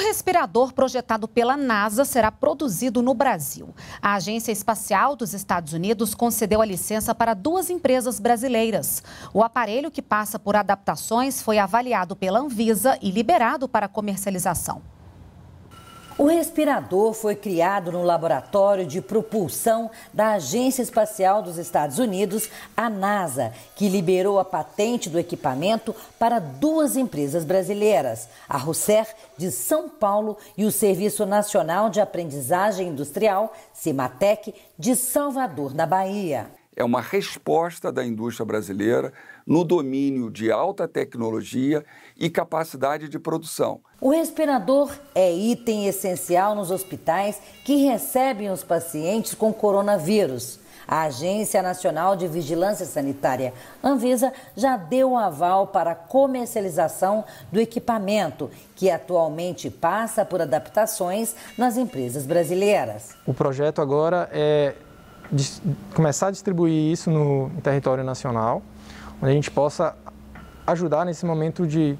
respirador projetado pela NASA será produzido no Brasil. A Agência Espacial dos Estados Unidos concedeu a licença para duas empresas brasileiras. O aparelho, que passa por adaptações, foi avaliado pela Anvisa e liberado para comercialização. O respirador foi criado no laboratório de propulsão da Agência Espacial dos Estados Unidos, a NASA, que liberou a patente do equipamento para duas empresas brasileiras, a Rousser de São Paulo e o Serviço Nacional de Aprendizagem Industrial, CIMATEC, de Salvador, na Bahia é uma resposta da indústria brasileira no domínio de alta tecnologia e capacidade de produção. O respirador é item essencial nos hospitais que recebem os pacientes com coronavírus. A Agência Nacional de Vigilância Sanitária, Anvisa, já deu um aval para a comercialização do equipamento, que atualmente passa por adaptações nas empresas brasileiras. O projeto agora é começar a distribuir isso no território nacional, onde a gente possa ajudar nesse momento de,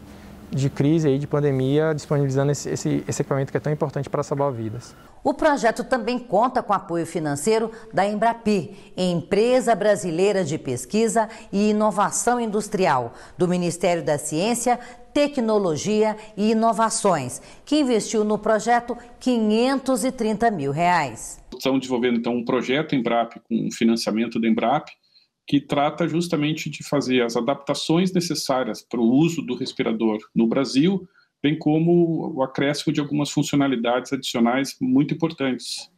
de crise, aí, de pandemia, disponibilizando esse, esse, esse equipamento que é tão importante para salvar vidas. O projeto também conta com apoio financeiro da Embrapi, Empresa Brasileira de Pesquisa e Inovação Industrial, do Ministério da Ciência, Tecnologia e Inovações, que investiu no projeto 530 mil reais estamos desenvolvendo então um projeto Embrap com financiamento da Embrap, que trata justamente de fazer as adaptações necessárias para o uso do respirador no Brasil, bem como o acréscimo de algumas funcionalidades adicionais muito importantes